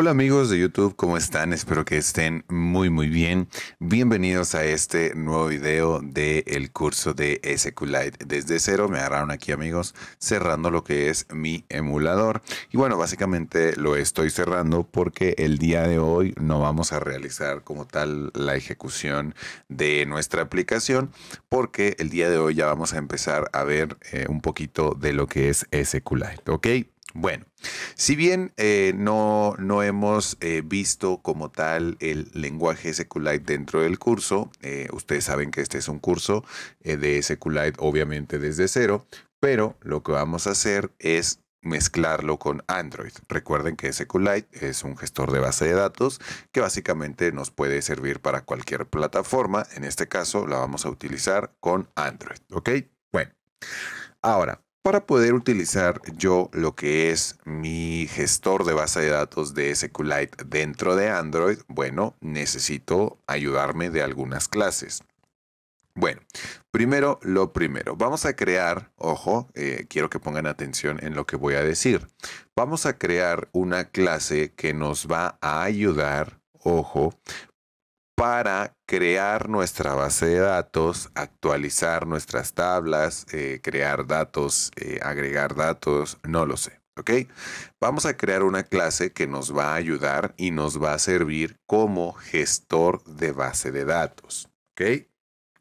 Hola amigos de YouTube, ¿cómo están? Espero que estén muy muy bien. Bienvenidos a este nuevo video del curso de SQLite desde cero. Me agarraron aquí amigos cerrando lo que es mi emulador. Y bueno, básicamente lo estoy cerrando porque el día de hoy no vamos a realizar como tal la ejecución de nuestra aplicación porque el día de hoy ya vamos a empezar a ver eh, un poquito de lo que es SQLite, ¿ok? Bueno, si bien eh, no, hemos eh, visto como tal el lenguaje SQLite dentro del curso, eh, ustedes saben que este es un curso de SQLite obviamente desde cero, pero lo que vamos a hacer es mezclarlo con Android. Recuerden que SQLite es un gestor de base de datos que básicamente nos puede servir para cualquier plataforma. En este caso la vamos a utilizar con Android, ¿ok? Bueno, ahora para poder utilizar yo lo que es mi gestor de base de datos de SQLite dentro de Android, bueno, necesito ayudarme de algunas clases. Bueno, primero lo primero, vamos a crear, ojo, eh, quiero que pongan atención en lo que voy a decir, vamos a crear una clase que nos va a ayudar, ojo, para crear nuestra base de datos, actualizar nuestras tablas, eh, crear datos, eh, agregar datos, no lo sé. ¿ok? Vamos a crear una clase que nos va a ayudar y nos va a servir como gestor de base de datos, ¿ok?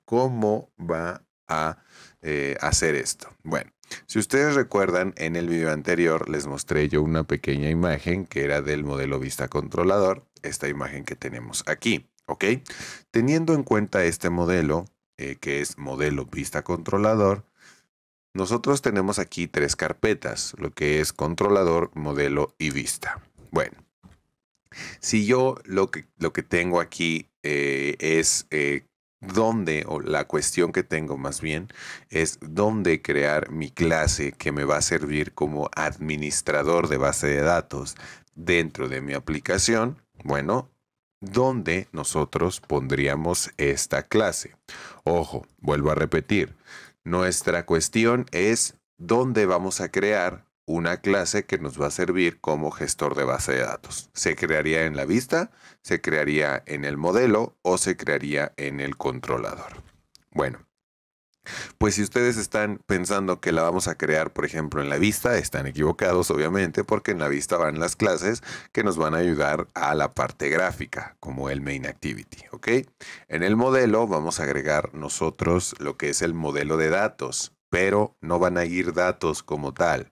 ¿Cómo va a eh, hacer esto? Bueno, si ustedes recuerdan, en el video anterior les mostré yo una pequeña imagen que era del modelo vista controlador, esta imagen que tenemos aquí. ¿Ok? Teniendo en cuenta este modelo, eh, que es modelo vista controlador, nosotros tenemos aquí tres carpetas, lo que es controlador, modelo y vista. Bueno, si yo lo que, lo que tengo aquí eh, es eh, dónde, o la cuestión que tengo más bien, es dónde crear mi clase que me va a servir como administrador de base de datos dentro de mi aplicación. Bueno, ¿Dónde nosotros pondríamos esta clase. Ojo, vuelvo a repetir, nuestra cuestión es dónde vamos a crear una clase que nos va a servir como gestor de base de datos. Se crearía en la vista, se crearía en el modelo o se crearía en el controlador. Bueno, pues si ustedes están pensando que la vamos a crear, por ejemplo, en la vista, están equivocados, obviamente, porque en la vista van las clases que nos van a ayudar a la parte gráfica, como el main activity, ¿ok? En el modelo vamos a agregar nosotros lo que es el modelo de datos, pero no van a ir datos como tal.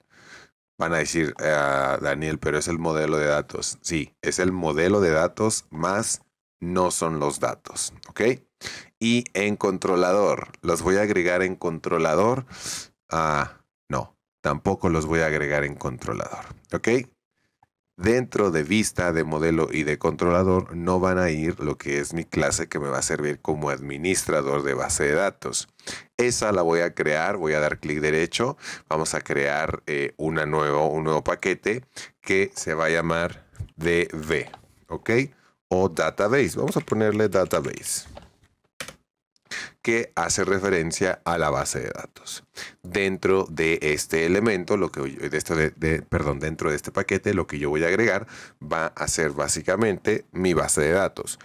Van a decir, a ah, Daniel, pero es el modelo de datos. Sí, es el modelo de datos más no son los datos, ¿ok? y en controlador. Los voy a agregar en controlador. Ah, no, tampoco los voy a agregar en controlador. ¿Ok? Dentro de vista, de modelo y de controlador no van a ir lo que es mi clase que me va a servir como administrador de base de datos. Esa la voy a crear, voy a dar clic derecho, vamos a crear eh, una nuevo, un nuevo paquete que se va a llamar DB, ¿ok? O database, vamos a ponerle database que hace referencia a la base de datos. Dentro de este elemento, lo que este, de de, perdón, dentro de este paquete, lo que yo voy a agregar va a ser básicamente mi base de datos.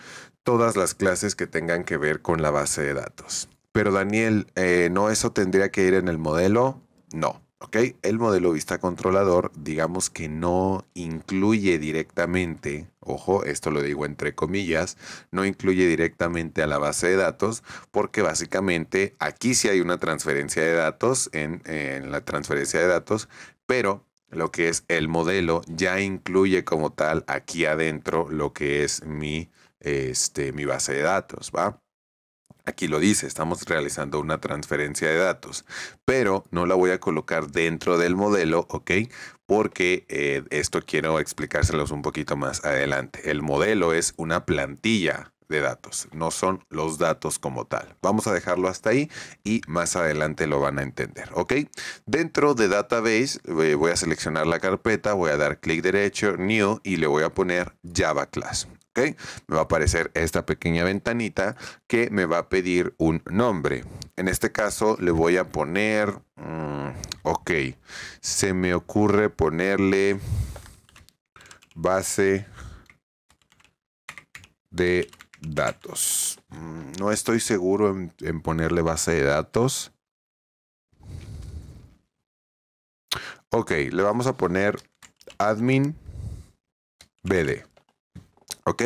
Todas las clases que tengan que ver con la base de datos. Pero Daniel, eh, ¿no eso tendría que ir en el modelo? No. Ok, el modelo vista controlador, digamos que no incluye directamente, ojo, esto lo digo entre comillas, no incluye directamente a la base de datos, porque básicamente aquí sí hay una transferencia de datos en, en la transferencia de datos, pero lo que es el modelo ya incluye como tal aquí adentro lo que es mi, este, mi base de datos, ¿va? Aquí lo dice, estamos realizando una transferencia de datos, pero no la voy a colocar dentro del modelo, ¿ok? Porque eh, esto quiero explicárselos un poquito más adelante. El modelo es una plantilla, de datos, no son los datos como tal. Vamos a dejarlo hasta ahí y más adelante lo van a entender, ¿ok? Dentro de database eh, voy a seleccionar la carpeta, voy a dar clic derecho, new y le voy a poner Java Class. ok Me va a aparecer esta pequeña ventanita que me va a pedir un nombre. En este caso le voy a poner, mm, ok, se me ocurre ponerle base de datos. Mm, no estoy seguro en, ponerle base de datos. Ok, le vamos a poner admin BD. ¿ok?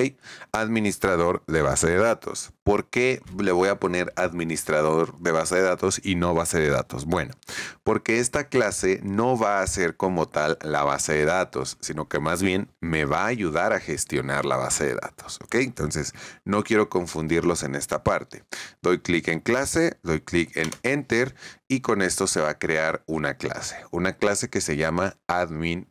Administrador de base de datos. ¿Por qué le voy a poner administrador de base de datos y no base de datos? Bueno, porque esta clase no va a ser como tal la base de datos, sino que más bien me va a ayudar a gestionar la base de datos, ¿ok? Entonces, no quiero confundirlos en esta parte. Doy clic en clase, doy clic en enter y con esto se va a crear una clase, una clase que se llama admin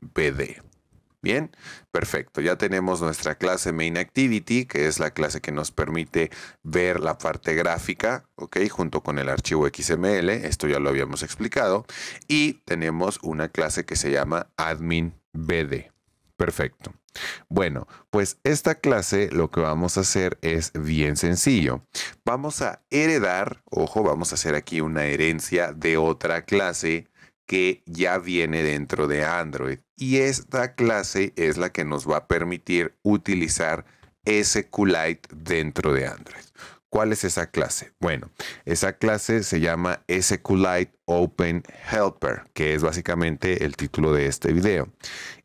Bien, perfecto. Ya tenemos nuestra clase MainActivity, que es la clase que nos permite ver la parte gráfica, ¿ok? Junto con el archivo XML, esto ya lo habíamos explicado. Y tenemos una clase que se llama Admin Perfecto. Bueno, pues esta clase lo que vamos a hacer es bien sencillo. Vamos a heredar, ojo, vamos a hacer aquí una herencia de otra clase que ya viene dentro de Android. Y esta clase es la que nos va a permitir utilizar SQLite dentro de Android. ¿Cuál es esa clase? Bueno, esa clase se llama SQLite Open Helper, que es básicamente el título de este video.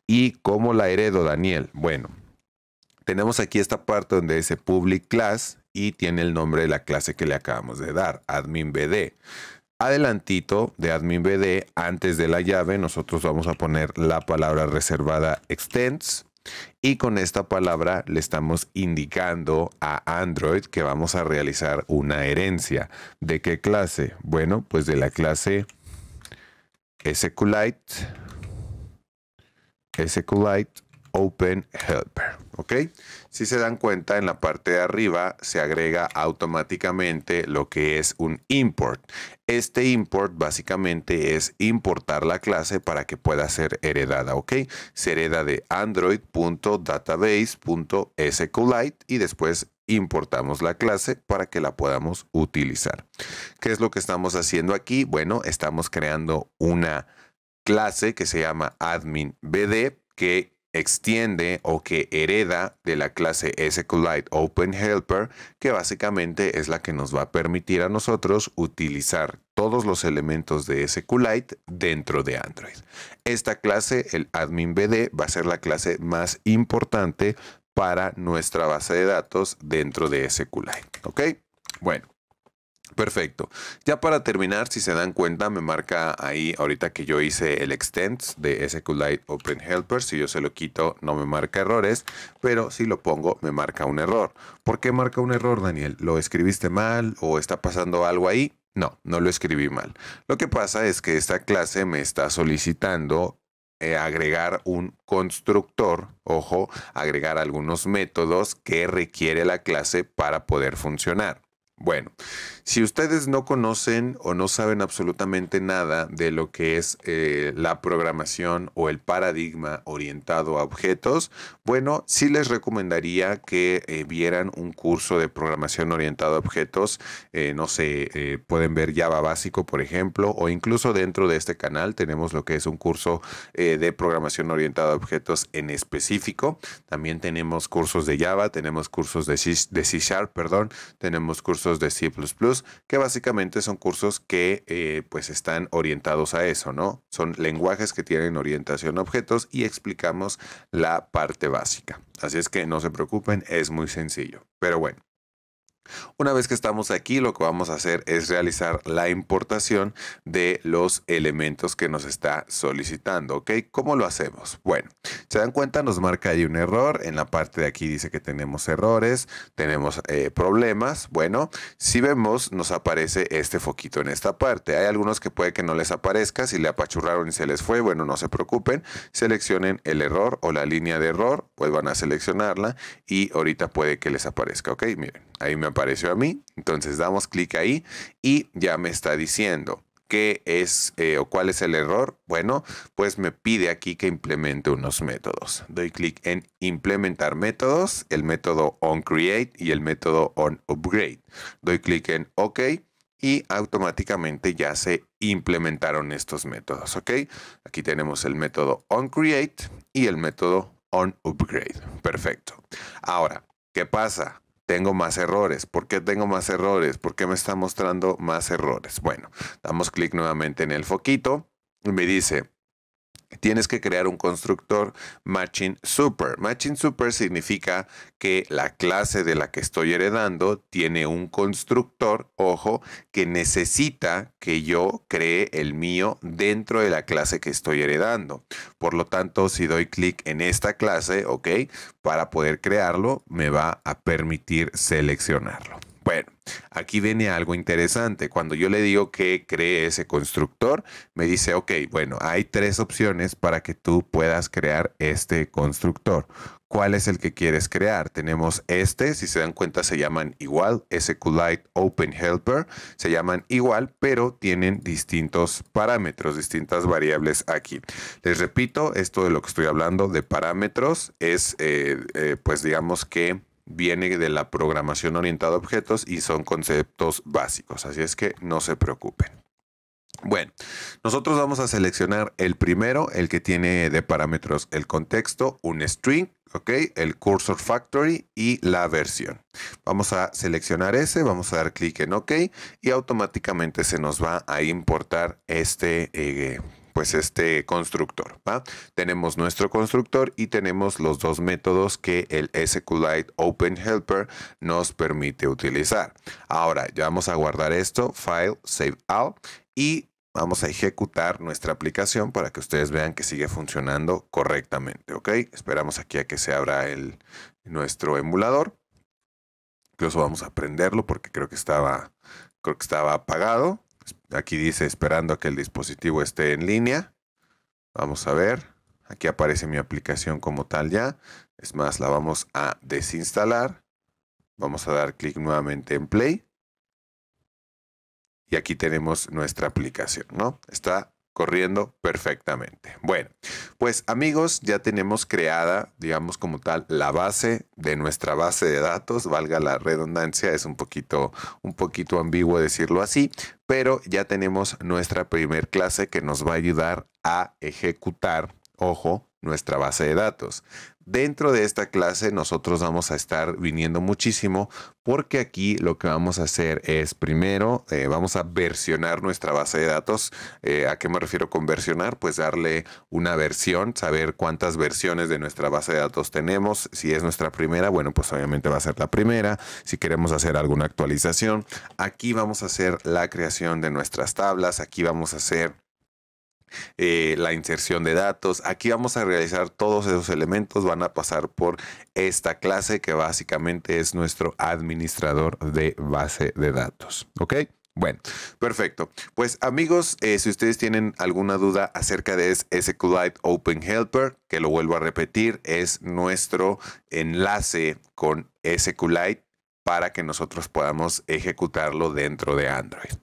¿Y cómo la heredo, Daniel? Bueno, tenemos aquí esta parte donde dice Public Class y tiene el nombre de la clase que le acabamos de dar, AdminBD adelantito de admin BD, antes de la llave, nosotros vamos a poner la palabra reservada extends. Y con esta palabra le estamos indicando a Android que vamos a realizar una herencia. ¿De qué clase? Bueno, pues de la clase SQLite, SQLite Open Helper. ¿Ok? Si se dan cuenta, en la parte de arriba se agrega automáticamente lo que es un import. Este import básicamente es importar la clase para que pueda ser heredada, ¿ok? Se hereda de android.database.sqlite y después importamos la clase para que la podamos utilizar. ¿Qué es lo que estamos haciendo aquí? Bueno, estamos creando una clase que se llama AdminBD que extiende o que hereda de la clase SQLite Open Helper, que básicamente es la que nos va a permitir a nosotros utilizar todos los elementos de SQLite dentro de Android. Esta clase, el AdminBD, va a ser la clase más importante para nuestra base de datos dentro de SQLite. ¿Ok? Bueno. Perfecto. Ya para terminar, si se dan cuenta, me marca ahí ahorita que yo hice el extends de SQLite Open Helper. Si yo se lo quito, no me marca errores, pero si lo pongo, me marca un error. ¿Por qué marca un error, Daniel? ¿Lo escribiste mal o está pasando algo ahí? No, no lo escribí mal. Lo que pasa es que esta clase me está solicitando eh, agregar un constructor, ojo, agregar algunos métodos que requiere la clase para poder funcionar. Bueno, si ustedes no conocen o no saben absolutamente nada de lo que es eh, la programación o el paradigma orientado a objetos, bueno, sí les recomendaría que eh, vieran un curso de programación orientado a objetos. Eh, no sé, pueden ver Java básico, por ejemplo, o incluso dentro de este canal tenemos lo que es un curso de programación orientado a objetos en específico. También tenemos cursos de Java, tenemos cursos de C, de C Sharp, perdón, tenemos cursos de C++, que básicamente son cursos que eh, pues están orientados a eso, ¿no? Son lenguajes que tienen orientación a objetos y explicamos la parte básica. Así es que no se preocupen, es muy sencillo. Pero bueno, una vez que estamos aquí, lo que vamos a hacer es realizar la importación de los elementos que nos está solicitando, ¿ok? ¿Cómo lo hacemos? Bueno, se dan cuenta, nos marca ahí un error. En la parte de aquí dice que tenemos errores, tenemos eh, problemas. Bueno, si vemos, nos aparece este foquito en esta parte. Hay algunos que puede que no les aparezca, si le apachurraron y se les fue, bueno, no se preocupen. Seleccionen el error o la línea de error, pues van a seleccionarla y ahorita puede que les aparezca, ¿ok? Miren. Ahí me apareció a mí. Entonces damos clic ahí y ya me está diciendo qué es eh, o cuál es el error. Bueno, pues me pide aquí que implemente unos métodos. Doy clic en implementar métodos, el método onCreate y el método onUpgrade. Doy clic en OK y automáticamente ya se implementaron estos métodos, ¿ok? Aquí tenemos el método onCreate y el método onUpgrade. Perfecto. Ahora, ¿qué pasa? tengo más errores. ¿Por qué tengo más errores? ¿Por qué me está mostrando más errores? Bueno, damos clic nuevamente en el foquito y me dice, tienes que crear un constructor matching super. Matching super significa que la clase de la que estoy heredando tiene un constructor, ojo, que necesita que yo cree el mío dentro de la clase que estoy heredando. Por lo tanto, si doy clic en esta clase, ok, para poder crearlo, me va a permitir seleccionarlo. Bueno, aquí viene algo interesante. Cuando yo le digo que cree ese constructor, me dice, ok, bueno, hay tres opciones para que tú puedas crear este constructor. ¿Cuál es el que quieres crear? Tenemos este, si se dan cuenta se llaman igual, SQLite Open Helper, se llaman igual, pero tienen distintos parámetros, distintas variables aquí. Les repito, esto de lo que estoy hablando de parámetros es, eh, eh, pues digamos que viene de la programación orientada a objetos y son conceptos básicos, así es que no se preocupen. Bueno, nosotros vamos a seleccionar el primero, el que tiene de parámetros el contexto, un string, ¿ok? El cursor factory y la versión. Vamos a seleccionar ese, vamos a dar clic en OK y automáticamente se nos va a importar este eh, pues este constructor. ¿va? Tenemos nuestro constructor y tenemos los dos métodos que el SQLite Open Helper nos permite utilizar. Ahora ya vamos a guardar esto, File, Save All y vamos a ejecutar nuestra aplicación para que ustedes vean que sigue funcionando correctamente. ¿ok? Esperamos aquí a que se abra el, nuestro emulador. Incluso vamos a prenderlo porque creo que estaba, creo que estaba apagado. Aquí dice esperando a que el dispositivo esté en línea. Vamos a ver. Aquí aparece mi aplicación como tal ya. Es más, la vamos a desinstalar. Vamos a dar clic nuevamente en play. Y aquí tenemos nuestra aplicación, ¿no? Está corriendo perfectamente. Bueno, pues amigos, ya tenemos creada, digamos como tal, la base de nuestra base de datos, valga la redundancia, es un poquito, un poquito ambiguo decirlo así, pero ya tenemos nuestra primer clase que nos va a ayudar a ejecutar ojo, nuestra base de datos. Dentro de esta clase nosotros vamos a estar viniendo muchísimo porque aquí lo que vamos a hacer es primero eh, vamos a versionar nuestra base de datos. Eh, ¿A qué me refiero con versionar? Pues darle una versión, saber cuántas versiones de nuestra base de datos tenemos. Si es nuestra primera, bueno, pues obviamente va a ser la primera. Si queremos hacer alguna actualización, aquí vamos a hacer la creación de nuestras tablas. Aquí vamos a hacer eh, la inserción de datos. Aquí vamos a realizar todos esos elementos, van a pasar por esta clase que básicamente es nuestro administrador de base de datos. ¿Ok? Bueno, perfecto. Pues amigos, eh, si ustedes tienen alguna duda acerca de SQLite Open Helper, que lo vuelvo a repetir, es nuestro enlace con SQLite para que nosotros podamos ejecutarlo dentro de Android.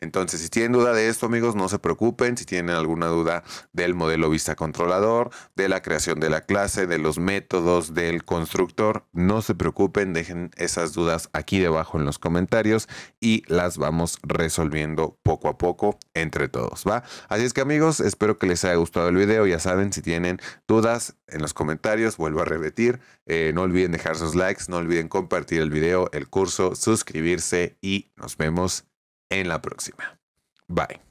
Entonces, si tienen duda de esto, amigos, no se preocupen. Si tienen alguna duda del modelo vista controlador, de la creación de la clase, de los métodos del constructor, no se preocupen. Dejen esas dudas aquí debajo en los comentarios y las vamos resolviendo poco a poco entre todos, ¿va? Así es que, amigos, espero que les haya gustado el video. Ya saben, si tienen dudas en los comentarios, vuelvo a repetir, eh, no olviden dejar sus likes, no olviden compartir el video, el curso, suscribirse y nos vemos en la próxima. Bye.